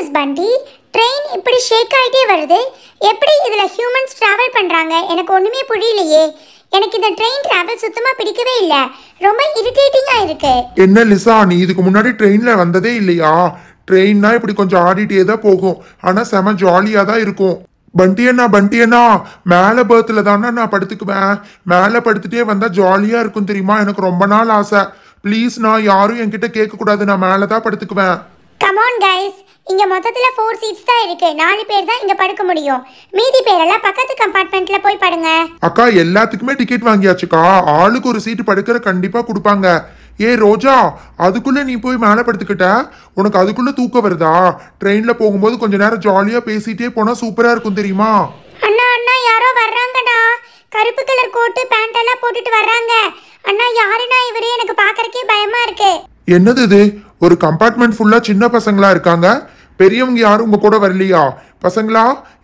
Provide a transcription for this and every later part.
miss பண்டி train இப்படி ஷேக் ஆகிட்டே வருது எப்படி இதில் ஹியூமன்ஸ் ட்ராவல் பண்ணுறாங்க எனக்கு ஒன்றுமே புரியலையே எனக்கு இந்த ட்ரெயின் ட்ராவல் சுத்தமாக பிடிக்கவே இல்லை ரொம்ப இரிட்டேட்டிங்காக இருக்கு என்ன லிசா நீ இதுக்கு முன்னாடி ட்ரெயினில் வந்ததே இல்லையா ட்ரெயின்னா இப்படி கொஞ்சம் ஆடிட்டே தான் போகும் ஆனால் செம ஜாலியாக தான் இருக்கும் பண்டியண்ணா பண்டியண்ணா மேலே பேர்த்தில் தானே நான் படுத்துக்குவேன் மேலே படுத்துட்டே வந்தால் ஜாலியாக இருக்கும் தெரியுமா எனக்கு ரொம்ப நாள் ஆசை ப்ளீஸ் நான் யாரும் என்கிட்ட கேட்கக்கூடாது நான் மேலே தான் படுத்துக்குவேன் கமான் கைஸ் இங்கே மொத்தத்தில் ஃபோர் சீட்ஸ் தான் இருக்கு நாலு பேர் தான் இங்கே படுக்க முடியும் மீதி பேரெல்லாம் பக்கத்து கம்பார்ட்மெண்ட்டில் போய் படுங்க அக்கா எல்லாத்துக்குமே டிக்கெட் வாங்கியாச்சுக்கா ஆளுக்கு ஒரு சீட்டு படுக்கிற கண்டிப்பாக கொடுப்பாங்க ஏ ரோஜா அதுக்குள்ளே நீ போய் மேலே படுத்துக்கிட்ட உனக்கு அதுக்குள்ளே தூக்கம் வருதா ட்ரெயினில் போகும்போது கொஞ்ச நேரம் ஜாலியாக பேசிட்டே போனால் சூப்பராக இருக்கும் தெரியுமா அண்ணா அண்ணா யாரோ வர்றாங்கடா கருப்பு கலர் கோட்டு பேண்ட் எல்லாம் போட்டுட்டு வர்றாங்க அண்ணா யாருன்னா இவரே எனக்கு பாக்குறக்கே பயமா இருக்கு என்னது இது ஒரு கம்பார்ட்மெண்ட் ஃபுல்லாக சின்ன பசங்களா இருக்காங்க பெரியவங்க யாரும் உங்கள் கூட வரலையா பசங்களா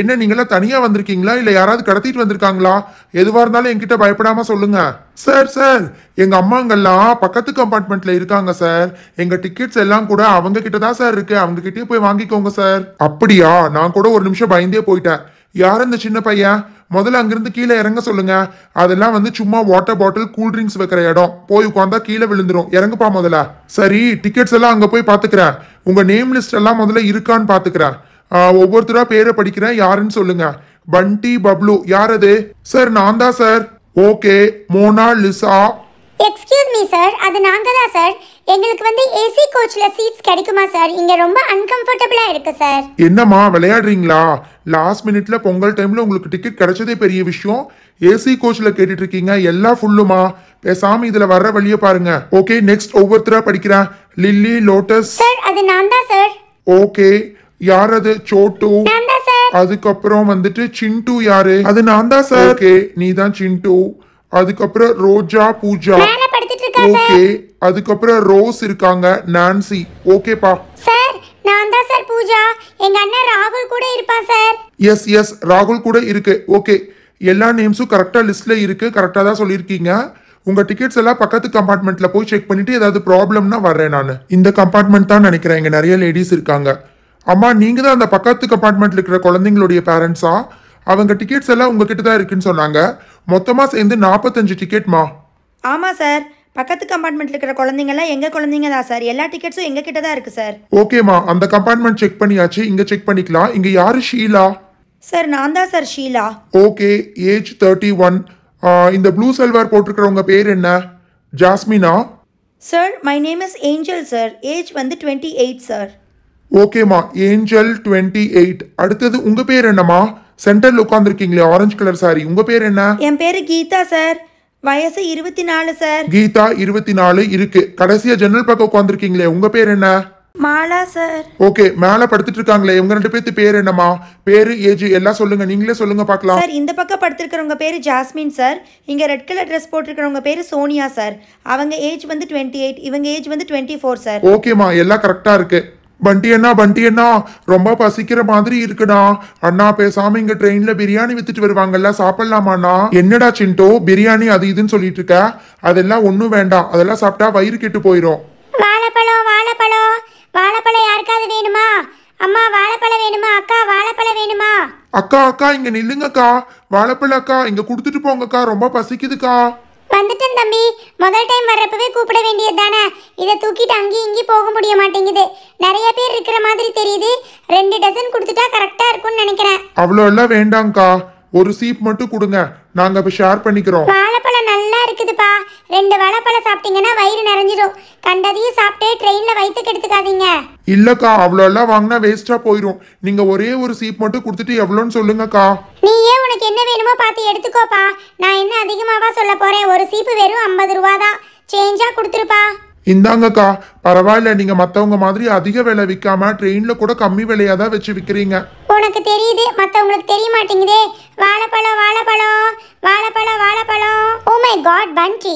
என்ன நீங்களாம் தனியாக வந்திருக்கீங்களா இல்லை யாராவது கடத்திட்டு வந்திருக்காங்களா எதுவாக இருந்தாலும் என்கிட்ட பயப்படாமல் சொல்லுங்கள் சார் சார் எங்கள் அம்மாங்கெல்லாம் பக்கத்து கம்பார்ட்மெண்ட்டில் இருக்காங்க சார் எங்கள் டிக்கெட்ஸ் எல்லாம் கூட அவங்க கிட்ட தான் சார் இருக்கு அவங்க கிட்டேயே போய் வாங்கிக்கோங்க சார் அப்படியா நான் கூட ஒரு நிமிஷம் பயந்தே போயிட்டேன் யார் இந்த சின்ன பையன் முதல்ல அங்கிருந்து கீழே இறங்க சொல்லுங்க அதெல்லாம் வந்து சும்மா வாட்டர் பாட்டில் கூல் ட்ரிங்க்ஸ் வைக்கிற இடம் போய் உட்காந்தா கீழே விழுந்துடும் இறங்குப்பா முதல்ல சரி டிக்கெட்ஸ் எல்லாம் அங்கே போய் பாத்துக்கிறேன் உங்க நேம் லிஸ்ட் எல்லாம் முதல்ல இருக்கான்னு பாத்துக்கிறேன் ஒவ்வொருத்தரா பேரை படிக்கிறேன் யாருன்னு சொல்லுங்க பண்டி பப்ளு யார் அது சார் நான் தான் sir okay Mona Lisa excuse me sir அது நாங்கள் தான் சார் எங்களுக்கு வந்து ஏசி கோச்சில் சீட்ஸ் கிடைக்குமா சார் இங்கே ரொம்ப அன்கம்ஃபர்டபுளாக இருக்கு சார் என்னம்மா விளையாடுறீங்களா லாஸ்ட் மினிட்ல பொங்கல் டைமில் உங்களுக்கு டிக்கெட் கிடைச்சதே பெரிய விஷயம் ஏசி கோச்சில் கேட்டுட்டு இருக்கீங்க எல்லாம் ஃபுல்லுமா பேசாம இதுல வர்ற வழியை பாருங்க ஓகே நெக்ஸ்ட் ஒவ்வொருத்தரா படிக்கிறேன் லில்லி லோட்டஸ் சார் அது நான் தான் சார் ஓகே யார் அது சோட்டு நான் தான் சார் அதுக்கப்புறம் வந்துட்டு சிண்டு யாரு அது நான் தான் சார் ஓகே நீ தான் சிண்டு அதுக்கப்புறம் ரோஜா பூஜா ஓகே அதுக்கப்புறம் ரோஸ் இருக்காங்க நான்சி ஓகேப்பா சார் நான் தான் சார் பூஜா எங்க அண்ணன் ராகுல் கூட இருப்பா சார் எஸ் எஸ் ராகுல் கூட இருக்கு ஓகே எல்லா நேம்ஸும் கரெக்டாக லிஸ்ட்டில் இருக்குது கரெக்டாக தான் சொல்லியிருக்கீங்க உங்கள் டிக்கெட்ஸ் எல்லாம் பக்கத்து கம்பார்ட்மெண்ட்டில் போய் செக் பண்ணிவிட்டு ஏதாவது ப்ராப்ளம்னா வரேன் நான் இந்த கம்பார்ட்மெண்ட் தான் நினைக்கிறேன் இங்கே நிறைய லேடிஸ் இருக்காங்க அம்மா நீங்கள் தான் அந்த பக்கத்து கம்பார்ட்மெண்ட்டில் இருக்கிற குழந்தைங்களுடைய பேரண்ட்ஸா அவங்க டிக்கெட்ஸ் எல்லாம் உங்ககிட்ட தான் இருக்குன்னு சொன்னாங்க மொத்தமாக சேர்ந்து நாற்பத்தஞ்சு டிக்கெட்மா ஆமாம் சார் பக்கத்து கம்பார்ட்மெண்ட்ல இருக்கிற எல்லாம் எங்க குழந்தைங்க தான் சார் எல்லா டிக்கெட்ஸும் எங்க கிட்ட தான் இருக்கு சார் ஓகேம்மா அந்த கம்பார்ட்மெண்ட் செக் பண்ணியாச்சு இங்க செக் பண்ணிக்கலாம் இங்க யாரு ஷீலா சார் நான் தான் sir Sheela okay age thirty one இந்த ப்ளூ சல்வார் போட்டிருக்கிறவங்க பேர் என்ன ஜாஸ்மினா sir my name is Angel sir age வந்து டுவெண்ட்டி எயிட் சார் ஓகேம்மா ஏஞ்சல் டுவெண்ட்டி எயிட் அடுத்தது உங்கள் பேர் என்னம்மா சென்டர்ல உட்காந்துருக்கீங்களே ஆரஞ்சு கலர் சாரி உங்க பேர் என்ன என் பேரு கீதா சார் வயசு இருபத்தி நாலு சார் கீதா இருபத்தி நாலு இருக்கு கடைசியா ஜன்னல் பக்கம் உட்காந்துருக்கீங்களே உங்க பேர் என்ன மாலா சார் ஓகே மேல படுத்துட்டு இருக்காங்களே இவங்க ரெண்டு பேத்து பேர் என்னமா பேரு ஏஜ் எல்லாம் சொல்லுங்க நீங்களே சொல்லுங்க பார்க்கலாம் சார் இந்த பக்கம் படுத்திருக்கிறவங்க பேர் ஜாஸ்மின் சார் இங்க ரெட் கலர் ட்ரெஸ் போட்டிருக்கிறவங்க பேர் சோனியா சார் அவங்க ஏஜ் வந்து டுவெண்ட்டி எயிட் இவங்க ஏஜ் வந்து டுவெண்ட்டி ஃபோர் சார் ஓகேமா எல்லாம் கரெக்டா இருக்கு பண்டி அண்ணா பண்டி அண்ணா ரொம்ப பசிக்கிற மாதிரி இருக்குடா அண்ணா பேசாம இங்க ட்ரெயின்ல பிரியாணி வித்துட்டு வருவாங்கல்ல சாப்பிடலாமாண்ணா என்னடா சிண்டோ பிரியாணி அது இதுன்னு சொல்லிட்டு இருக்க அதெல்லாம் ஒன்றும் வேண்டாம் அதெல்லாம் சாப்பிட்டா வயிறு கெட்டு போயிடும் வாழைப்பழம் வாழைப்பழம் வாழைப்பழம் யாருக்காவது வேணுமா அம்மா வாழைப்பழம் வேணுமா அக்கா வாழைப்பழம் வேணுமா அக்கா அக்கா இங்க நில்லுங்கக்கா வாழைப்பழம் அக்கா இங்க கொடுத்துட்டு போங்கக்கா ரொம்ப பசிக்குதுக்கா வந்துட்டேன் தம்பி முதல் டைம் வர்றப்பவே கூப்பிட வேண்டியது தானே இதை தூக்கிட்டு அங்கேயும் இங்கேயும் போக முடிய மாட்டேங்குது நிறைய பேர் இருக்கிற மாதிரி தெரியுது ரெண்டு டசன் கொடுத்துட்டா கரெக்டாக இருக்கும்னு நினைக்கிறேன் அவ்வளோ எல்லாம் வேண்டாம்க்கா ஒரு சீப் மட்டும் கொடுங்க நாங்க அப்ப ஷேர் பண்ணிக்கிறோம் வாழைப்பழம் நல்லா இருக்குதுப்பா ரெண்டு வாழைப்பழம் சாப்பிட்டீங்கன்னா வயிறு நிறைஞ்சிடும் கண்டதையும் சாப்பிட்டே ட்ரெயின்ல வயிற்று கெடுத்துக்காதீங்க இல்லக்கா அவ்வளோ எல்லாம் வாங்கினா வேஸ்டா போயிடும் நீங்க ஒரே ஒரு சீப் மட்டும் கொடுத்துட்டு எவ்வளோன்னு சொல்லுங்கக்கா நீயே உனக்கு என்ன வேணுமோ பார்த்து எடுத்துக்கோப்பா நான் என்ன அதிகமாவா சொல்ல போறேன் ஒரு சீப்பு வெறும் ஐம்பது ரூபா தான் சேஞ்சா கொடுத்துருப்பா இந்தாங்கக்கா பரவாயில்ல நீங்க மத்தவங்க மாதிரி அதிக விலை விற்காம ட்ரெயின்ல கூட கம்மி விலையா தான் வச்சு விக்கிறீங்க உனக்கு தெரியுது மத்தவங்களுக்கு தெரிய மாட்டேங்குதே வாழைப்பழம் மை காட் பண்டி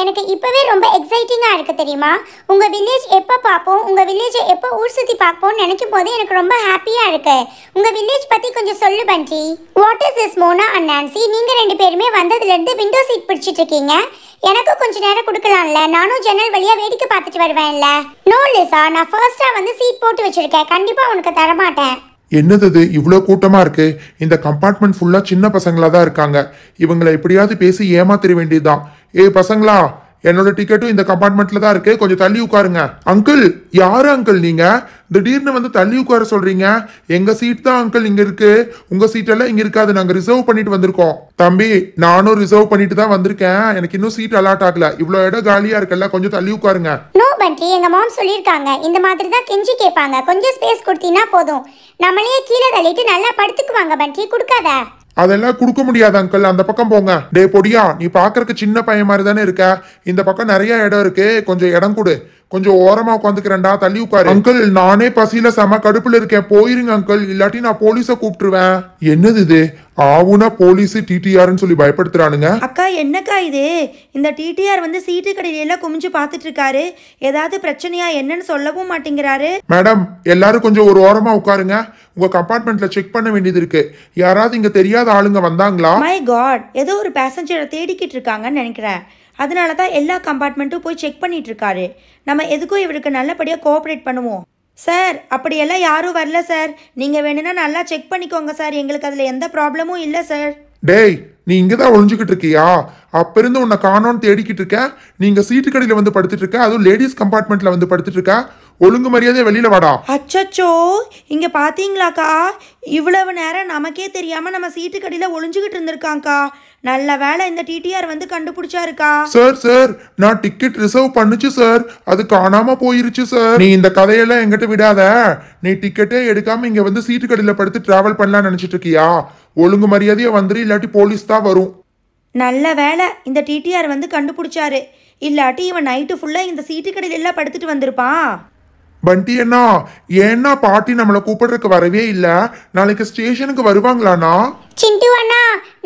எனக்கு இப்போவே ரொம்ப எக்ஸைட்டிங்காக இருக்குது தெரியுமா உங்கள் வில்லேஜ் எப்போ பார்ப்போம் உங்கள் வில்லேஜை எப்போ ஊர் சுற்றி பார்ப்போம்னு நினைக்கும் போது எனக்கு ரொம்ப ஹாப்பியாக இருக்கு உங்கள் வில்லேஜ் பற்றி கொஞ்சம் சொல்லு Bunty what is is Mona and Nancy நீங்கள் ரெண்டு பேருமே வந்ததுலேருந்து விண்டோ சீட் பிடிச்சிட்டு இருக்கீங்க எனக்கும் கொஞ்சம் நேரம் கொடுக்கலாம்ல நானும் ஜன்னல் வழியாக வேடிக்கை பார்த்துட்டு வருவேன்ல நோ லிசா நான் ஃபர்ஸ்ட்டாக வந்து சீட் போட்டு வச்சுருக்கேன் கண்டிப்பாக உனக்கு தரமாட்டேன் என்னது இவ்வளோ கூட்டமாக இருக்கு இந்த கம்பார்ட்மெண்ட் ஃபுல்லாக சின்ன பசங்களாக தான் இருக்காங்க இவங்களை எப்படியாவது பேசி ஏமாத்திர வேண்டியதுதான் ஏ பசங்களா என்னோட டிக்கெட்டும் இந்த கம்பார்ட்மெண்ட்ல தான் இருக்கு கொஞ்சம் தள்ளி உட்காருங்க அங்கிள் யாரு அங்கிள் நீங்க திடீர்னு வந்து தள்ளி உட்கார சொல்றீங்க எங்க சீட் தான் அங்கிள் இங்க இருக்கு உங்க சீட் எல்லாம் இங்க இருக்காது நாங்க ரிசர்வ் பண்ணிட்டு வந்திருக்கோம் தம்பி நானும் ரிசர்வ் பண்ணிட்டு தான் வந்திருக்கேன் எனக்கு இன்னும் சீட் அலாட் ஆகல இவ்வளவு இடம் காலியா இருக்குல்ல கொஞ்சம் தள்ளி உட்காருங்க நோ பண்டி எங்க மாம் சொல்லியிருக்காங்க இந்த மாதிரி தான் கெஞ்சி கேட்பாங்க கொஞ்சம் ஸ்பேஸ் கொடுத்தீங்கன்னா போதும் நம்மளே கீழே தள்ளிட்டு நல்லா படுத்துக்குவாங்க பண்டி கொடுக்காத அதெல்லாம் கொடுக்க முடியாது அங்கிள் அந்த பக்கம் போங்க டே பொடியா நீ பாக்குறதுக்கு சின்ன பையன் மாதிரி தானே இருக்க இந்த பக்கம் நிறைய இடம் இருக்கு கொஞ்சம் இடம் கொடு கொஞ்சம் ஓரமா உட்காந்துக்கிறேன்டா தள்ளி உட்காரு அங்கிள் நானே பசியில செம கடுப்புல இருக்கேன் போயிருங்க அங்கிள் இல்லாட்டி நான் போலீஸ கூப்பிட்டுருவேன் என்னது இது ஆவுனா போலீஸ் டிடிஆர்னு சொல்லி பயப்படுத்துறானுங்க அக்கா என்னக்கா இது இந்த டிடிஆர் வந்து சீட்டு கடையில எல்லாம் குமிஞ்சு பார்த்துட்டு இருக்காரு ஏதாவது பிரச்சனையா என்னன்னு சொல்லவும் மாட்டேங்கிறாரு மேடம் எல்லாரும் கொஞ்சம் ஒரு ஓரமா உட்காருங்க உங்க கம்பார்ட்மெண்ட்ல செக் பண்ண வேண்டியது இருக்கு யாராவது இங்க தெரியாத ஆளுங்க வந்தாங்களா மை காட் ஏதோ ஒரு பேசஞ்சரை தேடிக்கிட்டு இருக்காங்கன்னு நினைக்கிறேன் அதனால தான் எல்லா கம்பார்ட்மெண்ட்டும் போய் செக் இருக்காரு நம்ம எதுக்கும் இவருக்கு நல்லபடியாக கோஆப்ரேட் பண்ணுவோம் சார் அப்படியெல்லாம் யாரும் வரல சார் நீங்கள் வேணும்னா நல்லா செக் பண்ணிக்கோங்க சார் எங்களுக்கு அதில் எந்த ப்ராப்ளமும் இல்லை சார் டேய் நீ இங்கே தான் ஒழிஞ்சுக்கிட்டு இருக்கியா அப்ப இருந்து உன்னை காணோன்னு தேடிக்கிட்டு இருக்க நீங்கள் சீட்டு கடையில் வந்து படுத்துட்டு இருக்க அதுவும் லேடிஸ் கம்பார்ட்மெண்ட்டில் வந்து படுத்துட்டு இருக்க ஒழுங்கு மரியாதையா வெளியில வாடா அச்சோ இங்க பாத்தீங்களாக்கா இவ்வளவு நேரம் நமக்கே தெரியாம நம்ம சீட்டு கடையில ஒளிஞ்சுகிட்டு இருந்திருக்காங்கக்கா நல்ல வேலை இந்த டிடிஆர் வந்து கண்டுபிடிச்சாருக்கா சார் சார் நான் டிக்கெட் ரிசர்வ் பண்ணுச்சு சார் அது காணாம போயிருச்சு சார் நீ இந்த கதையெல்லாம் எங்கிட்ட விடாத நீ டிக்கெட்டே எடுக்காம இங்க வந்து சீட்டு கடையில படுத்து டிராவல் பண்ணலாம்னு நினைச்சிட்டு இருக்கியா ஒழுங்கு மரியாதையா வந்துரு இல்லாட்டி போலீஸ் தான் வரும் நல்ல வேலை இந்த டிடிஆர் வந்து கண்டுபிடிச்சாரு இல்லாட்டி இவன் நைட்டு ஃபுல்லாக இந்த சீட்டு கடையில எல்லாம் படுத்துட்டு வந்திருப்பான் பண்டி அண்ணா ஏன்னா பாட்டி நம்மளை கூப்பிடுறதுக்கு வரவே இல்ல நாளைக்கு ஸ்டேஷனுக்கு வருவாங்களாண்ணா சிண்டு அண்ணா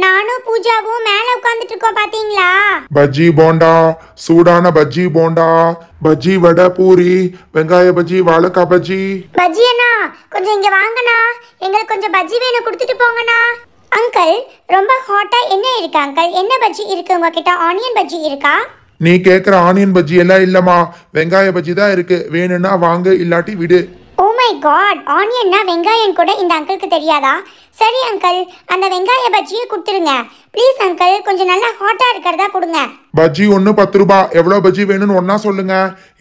நானும் பூஜாவும் மேல உட்கார்ந்துட்டு இருக்கோம் பாத்தீங்களா பஜ்ஜி போண்டா சூடான பஜ்ஜி போண்டா பஜ்ஜி வடை பூரி வெங்காய பஜ்ஜி வாழைக்காய் பஜ்ஜி பஜ்ஜி அண்ணா கொஞ்சம் இங்க வாங்கண்ணா எங்களுக்கு கொஞ்சம் பஜ்ஜி வேணும் கொடுத்துட்டு போங்கண்ணா அங்கிள் ரொம்ப ஹாட்டா என்ன இருக்கு அங்கிள் என்ன பஜ்ஜி இருக்கு உங்ககிட்ட ஆனியன் பஜ்ஜி இருக்கா நீ கேட்குற ஆனியன் பஜ்ஜி எல்லாம் இல்லைம்மா வெங்காய பஜ்ஜி தான் இருக்கு வேணும்னா வாங்கு இல்லாட்டி விடு ஓ மை காட் ஆனியன்னா வெங்காயம் கூட இந்த அங்கிளுக்கு தெரியாதா சரி அங்கிள் அந்த வெங்காய பஜ்ஜியை கொடுத்துருங்க ப்ளீஸ் அங்கிள் கொஞ்சம் நல்லா ஹாட்டாக இருக்கிறதா கொடுங்க பஜ்ஜி ஒன்று பத்து ரூபா எவ்வளோ பஜ்ஜி வேணும்னு ஒன்றா சொல்லுங்க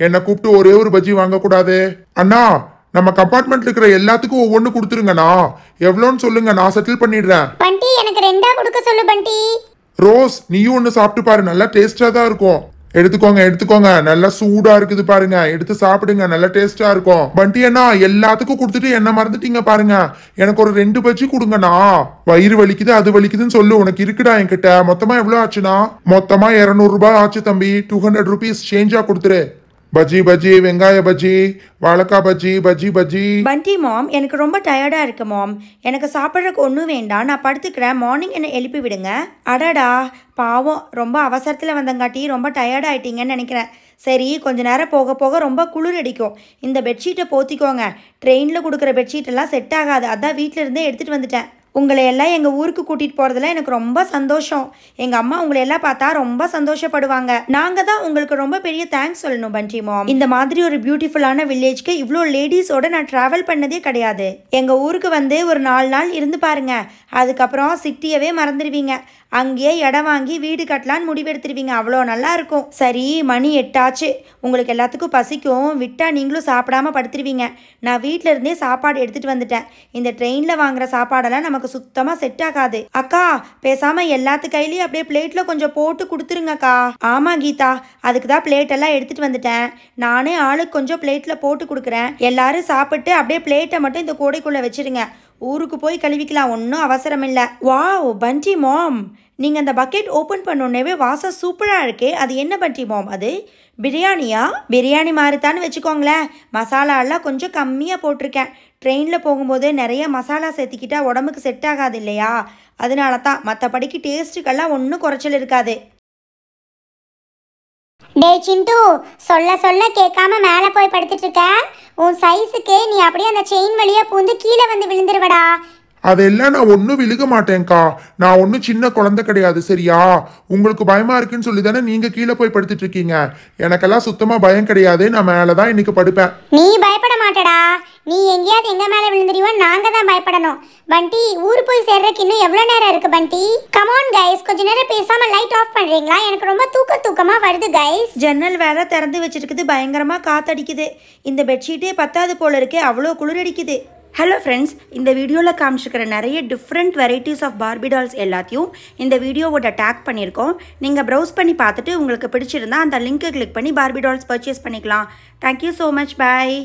என்னை கூப்பிட்டு ஒரே ஒரு பஜ்ஜி வாங்கக்கூடாது அண்ணா நம்ம கம்பார்ட்மெண்ட் இருக்கிற எல்லாத்துக்கும் ஒவ்வொன்று கொடுத்துருங்கண்ணா எவ்வளோன்னு சொல்லுங்க நான் செட்டில் பண்ணிடுறேன் பண்டி எனக்கு ரெண்டா கொடுக்க சொல்லு பண்டி ரோஸ் நீயும் ஒன்று சாப்பிட்டு பாரு நல்லா டேஸ்டா தான் இருக்கும் எடுத்துக்கோங்க எடுத்துக்கோங்க நல்லா சூடா இருக்குது பாருங்க எடுத்து சாப்பிடுங்க நல்லா டேஸ்டா இருக்கும் பண்டி அண்ணா எல்லாத்துக்கும் கொடுத்துட்டு என்ன மறந்துட்டீங்க பாருங்க எனக்கு ஒரு ரெண்டு பஜ்ஜி கொடுங்கண்ணா வயிறு வலிக்குது அது வலிக்குதுன்னு சொல்லு உனக்கு இருக்குடா என்கிட்ட மொத்தமா எவ்வளவு ஆச்சுண்ணா மொத்தமா இருநூறு ரூபாய் ஆச்சு தம்பி டூ ஹண்ட்ரட் ருபீஸ் சேஞ்சா கொடுத்துரு பஜ்ஜி பஜ்ஜி வெங்காய பஜ்ஜி வாழைக்காய் பஜ்ஜி பஜ்ஜி பஜ்ஜி பண்டி மாம் எனக்கு ரொம்ப டயர்டாக இருக்கு மாம் எனக்கு சாப்பிட்றதுக்கு ஒன்றும் வேண்டாம் நான் படுத்துக்கிறேன் மார்னிங் என்னை எழுப்பி விடுங்க அடடா பாவம் ரொம்ப அவசரத்தில் வந்தங்காட்டி ரொம்ப டயர்டாயிட்டீங்கன்னு நினைக்கிறேன் சரி கொஞ்ச நேரம் போக போக ரொம்ப குளிர் அடிக்கும் இந்த பெட்ஷீட்டை போத்திக்கோங்க ட்ரெயினில் கொடுக்குற பெட்ஷீட்டெல்லாம் செட் ஆகாது அதான் வீட்டிலேருந்தே எடுத்துகிட்டு வந்துட்டேன் உங்களை எல்லாம் எங்கள் ஊருக்கு கூட்டிகிட்டு போகிறதுல எனக்கு ரொம்ப சந்தோஷம் எங்கள் அம்மா உங்களை எல்லாம் பார்த்தா ரொம்ப சந்தோஷப்படுவாங்க நாங்கள் தான் உங்களுக்கு ரொம்ப பெரிய தேங்க்ஸ் சொல்லணும் பண்டி மாம் இந்த மாதிரி ஒரு பியூட்டிஃபுல்லான வில்லேஜ்க்கு இவ்வளோ லேடிஸோட நான் ட்ராவல் பண்ணதே கிடையாது எங்கள் ஊருக்கு வந்து ஒரு நாலு நாள் இருந்து பாருங்க அதுக்கப்புறம் சிட்டியவே மறந்துடுவீங்க அங்கேயே இடம் வாங்கி வீடு கட்டலான்னு முடிவெடுத்துருவீங்க அவ்வளோ நல்லா இருக்கும் சரி மணி எட்டாச்சு உங்களுக்கு எல்லாத்துக்கும் பசிக்கும் விட்டா நீங்களும் சாப்பிடாம படுத்துருவீங்க நான் வீட்டில இருந்தே சாப்பாடு எடுத்துகிட்டு வந்துட்டேன் இந்த ட்ரெயினில் வாங்குற சாப்பாடெல்லாம் நமக்கு நமக்கு சுத்தமாக செட் ஆகாது அக்கா பேசாமல் எல்லாத்து கையிலயும் அப்படியே பிளேட்ல கொஞ்சம் போட்டு கொடுத்துருங்கக்கா ஆமாம் கீதா அதுக்கு தான் பிளேட் எல்லாம் எடுத்துகிட்டு வந்துட்டேன் நானே ஆளுக்கு கொஞ்சம் பிளேட்ல போட்டு கொடுக்குறேன் எல்லாரும் சாப்பிட்டு அப்படியே பிளேட்டை மட்டும் இந்த கோடைக்குள்ள வச்சிருங்க ஊருக்கு போய் கழுவிக்கலாம் ஒன்றும் அவசரம் இல்லை வாவ் பண்டி மாம் நீங்கள் அந்த பக்கெட் ஓப்பன் பண்ணோடனே வாசம் சூப்பராக இருக்கே அது என்ன பண்டி மாம் அது பிரியாணியா பிரியாணி மாறுத்தான்னு வச்சுக்கோங்களேன் மசாலாலாம் கொஞ்சம் கம்மியாக போட்டிருக்கேன் ட்ரெயினில் போகும்போது நிறைய மசாலா சேர்த்திக்கிட்டால் உடம்புக்கு செட் ஆகாது இல்லையா அதனால தான் மற்றபடிக்கு டேஸ்ட்டுக்கெல்லாம் ஒன்றும் குறைச்சல் இருக்காது டே சிண்டு சொல்ல சொல்ல கேட்காம மேலே போய் படுத்துட்டு இருக்க உன் சைஸுக்கு நீ அப்படியே அந்த செயின் வழியாக பூந்து கீழே வந்து விழுந்துருவடா அதெல்லாம் நான் ஒன்றும் விழுக மாட்டேன்க்கா நான் ஒன்றும் சின்ன குழந்தை கிடையாது சரியா உங்களுக்கு பயமா இருக்குன்னு சொல்லி தானே நீங்க கீழே போய் படுத்துட்டு இருக்கீங்க எனக்கெல்லாம் சுத்தமா பயம் கிடையாது நான் மேலே தான் இன்னைக்கு படுப்பேன் நீ பயப்பட மாட்டடா நீ எங்கேயாவது எங்க மேல விழுந்துருவோ நாங்க தான் பயப்படணும் பண்டி ஊர் போய் சேர்றதுக்கு இன்னும் எவ்வளவு நேரம் இருக்கு பண்டி கமான் கைஸ் கொஞ்ச நேரம் பேசாம லைட் ஆஃப் பண்றீங்களா எனக்கு ரொம்ப தூக்க தூக்கமா வருது கைஸ் ஜன்னல் வேற திறந்து வச்சிருக்குது பயங்கரமா காத்தடிக்குது இந்த பெட்ஷீட்டே பத்தாது போல இருக்கு அவ்வளோ குளிர் அடிக்குது ஹலோ ஃப்ரெண்ட்ஸ் இந்த வீடியோவில் காமிச்சிருக்கிற நிறைய different varieties of Barbie dolls எல்லாத்தையும் இந்த வீடியோவோட டேக் பண்ணியிருக்கோம் நீங்கள் ப்ரௌஸ் பண்ணி பார்த்துட்டு உங்களுக்கு பிடிச்சிருந்தா அந்த லிங்க்கை கிளிக் பண்ணி பார்பி டால்ஸ் பர்ச்சேஸ் பண்ணிக்கலாம் தேங்க்யூ ஸோ மச் பாய்